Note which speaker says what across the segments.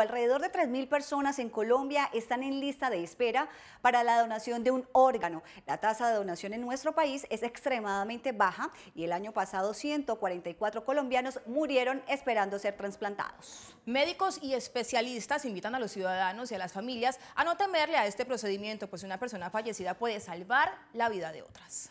Speaker 1: Alrededor de 3.000 personas en Colombia están en lista de espera para la donación de un órgano. La tasa de donación en nuestro país es extremadamente baja y el año pasado
Speaker 2: 144 colombianos murieron esperando ser trasplantados. Médicos y especialistas invitan a los ciudadanos y a las familias a no temerle a este procedimiento, pues una persona fallecida puede salvar la vida de otras.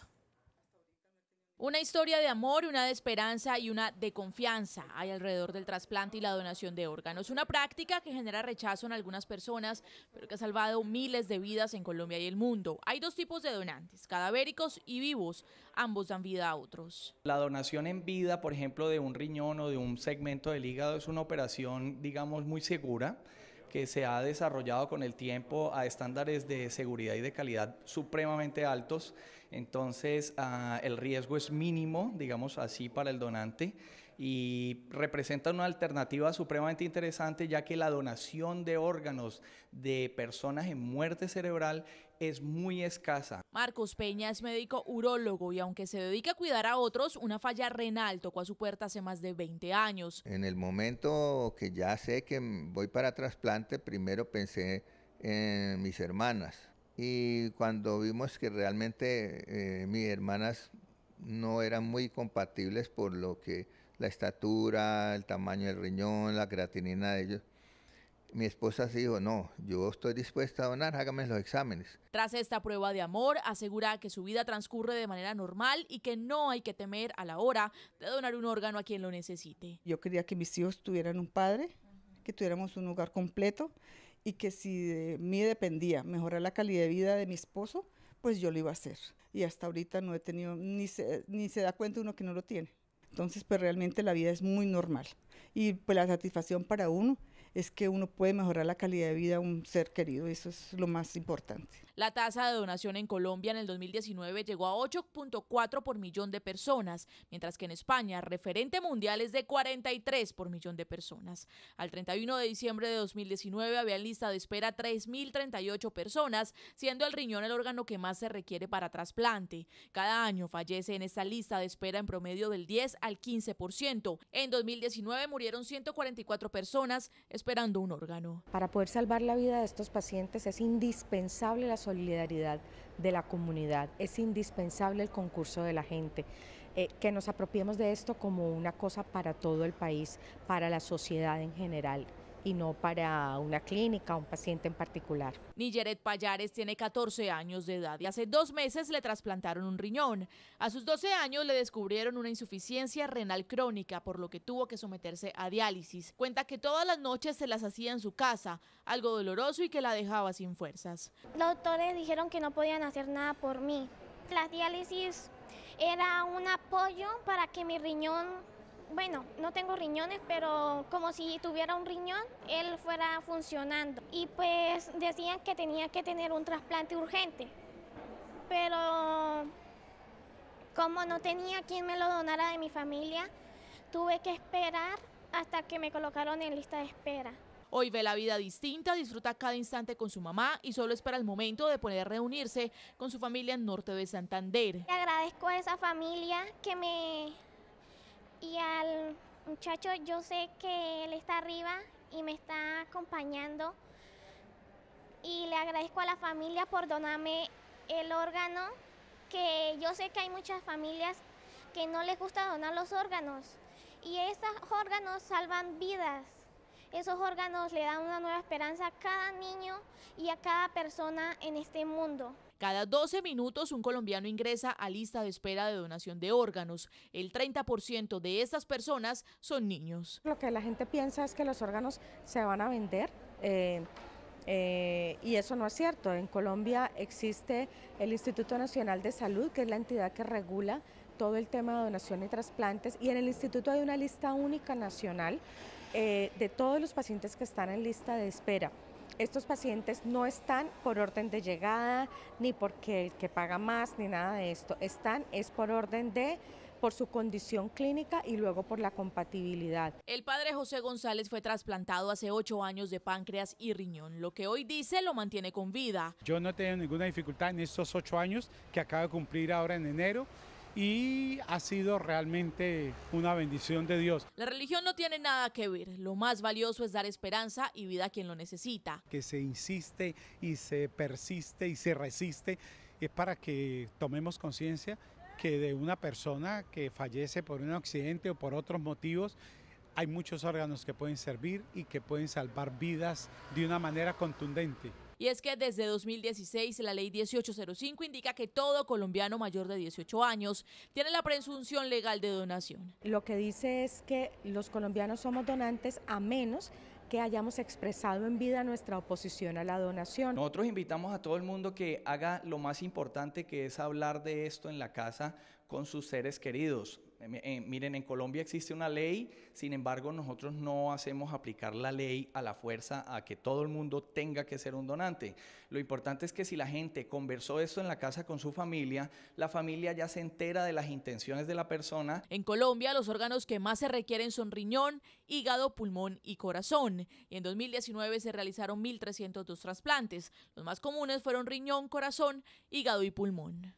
Speaker 2: Una historia de amor, una de esperanza y una de confianza hay alrededor del trasplante y la donación de órganos. Una práctica que genera rechazo en algunas personas, pero que ha salvado miles de vidas en Colombia y el mundo. Hay dos tipos de donantes, cadavéricos y vivos. Ambos dan vida a otros.
Speaker 1: La donación en vida, por ejemplo, de un riñón o de un segmento del hígado es una operación, digamos, muy segura que se ha desarrollado con el tiempo a estándares de seguridad y de calidad supremamente altos. Entonces, ah, el riesgo es mínimo, digamos así, para el donante y representa una alternativa supremamente interesante ya que la donación de órganos de personas en muerte cerebral es muy escasa.
Speaker 2: Marcos Peña es médico urólogo y aunque se dedica a cuidar a otros, una falla renal tocó a su puerta hace más de 20 años.
Speaker 1: En el momento que ya sé que voy para trasplante, primero pensé en mis hermanas. Y cuando vimos que realmente eh, mis hermanas no eran muy compatibles por lo que la estatura, el tamaño del riñón, la creatinina de ellos. Mi esposa se dijo, no, yo estoy dispuesta a donar, hágame los exámenes.
Speaker 2: Tras esta prueba de amor, asegura que su vida transcurre de manera normal y que no hay que temer a la hora de donar un órgano a quien lo necesite. Yo quería que mis hijos tuvieran un padre, que tuviéramos un hogar completo y que si de mí dependía mejorar la calidad de vida de mi esposo, pues yo lo iba a hacer. Y hasta ahorita no he tenido, ni ni se da cuenta uno que no lo tiene. Entonces, pues realmente la vida es muy normal. Y pues la satisfacción para uno es que uno puede mejorar la calidad de vida de un ser querido, eso es lo más importante. La tasa de donación en Colombia en el 2019 llegó a 8.4 por millón de personas, mientras que en España referente mundial es de 43 por millón de personas. Al 31 de diciembre de 2019 había en lista de espera 3.038 personas, siendo el riñón el órgano que más se requiere para trasplante. Cada año fallece en esta lista de espera en promedio del 10 al 15%. En 2019 murieron 144 personas, esperando un órgano.
Speaker 3: Para poder salvar la vida de estos pacientes es indispensable la solidaridad de la comunidad, es indispensable el concurso de la gente, eh, que nos apropiemos de esto como una cosa para todo el país, para la sociedad en general, y no para una clínica, un paciente en particular.
Speaker 2: Nigeret Payares tiene 14 años de edad y hace dos meses le trasplantaron un riñón. A sus 12 años le descubrieron una insuficiencia renal crónica, por lo que tuvo que someterse a diálisis. Cuenta que todas las noches se las hacía en su casa, algo doloroso y que la dejaba sin fuerzas.
Speaker 4: Los doctores dijeron que no podían hacer nada por mí. La diálisis era un apoyo para que mi riñón bueno, no tengo riñones, pero como si tuviera un riñón, él fuera funcionando. Y pues decían que tenía que tener un trasplante urgente. Pero como no tenía quien me lo donara de mi familia, tuve que esperar hasta que me colocaron en lista de espera.
Speaker 2: Hoy ve la vida distinta, disfruta cada instante con su mamá y solo espera el momento de poder reunirse con su familia en Norte de Santander.
Speaker 4: Le agradezco a esa familia que me y al muchacho yo sé que él está arriba y me está acompañando y le agradezco a la familia por donarme el órgano, que yo sé que hay muchas familias que no les gusta donar los órganos y esos órganos salvan vidas. Esos órganos le dan una nueva esperanza a cada niño y a cada persona en este mundo.
Speaker 2: Cada 12 minutos un colombiano ingresa a lista de espera de donación de órganos. El 30% de estas personas son niños. Lo que la gente piensa es que los órganos se van a
Speaker 3: vender. Eh, eh, y eso no es cierto. En Colombia existe el Instituto Nacional de Salud, que es la entidad que regula todo el tema de donación y trasplantes, y en el instituto hay una lista única nacional eh, de todos los pacientes que están en lista de espera. Estos pacientes no están por orden de llegada, ni porque el que paga más, ni nada de esto. Están es por orden de por su condición clínica y luego por la compatibilidad.
Speaker 2: El padre José González fue trasplantado hace ocho años de páncreas y riñón. Lo que hoy dice lo mantiene con vida.
Speaker 1: Yo no he tenido ninguna dificultad en estos ocho años que acabo de cumplir ahora en enero y ha sido realmente una bendición de Dios.
Speaker 2: La religión no tiene nada que ver, lo más valioso es dar esperanza y vida a quien lo necesita.
Speaker 1: Que se insiste y se persiste y se resiste es para que tomemos conciencia que de una persona que fallece por un accidente o por otros motivos, hay muchos órganos que pueden servir y que pueden salvar vidas de una manera contundente.
Speaker 2: Y es que desde 2016 la ley 1805 indica que todo colombiano mayor de 18 años tiene la presunción legal de donación.
Speaker 3: Lo que dice es que los colombianos somos donantes a menos que hayamos expresado en vida nuestra oposición a la donación.
Speaker 1: Nosotros invitamos a todo el mundo que haga lo más importante que es hablar de esto en la casa con sus seres queridos. Em, eh, miren, en Colombia existe una ley, sin embargo nosotros no hacemos aplicar la ley a la fuerza a que todo el mundo tenga que ser un donante. Lo importante es que si la gente conversó esto en la casa con su familia, la familia ya se entera de las intenciones de la persona. En Colombia
Speaker 2: los órganos que más se requieren son riñón, hígado, pulmón y corazón. Y en 2019 se realizaron 1.302 trasplantes. Los más comunes fueron riñón, corazón, hígado y pulmón.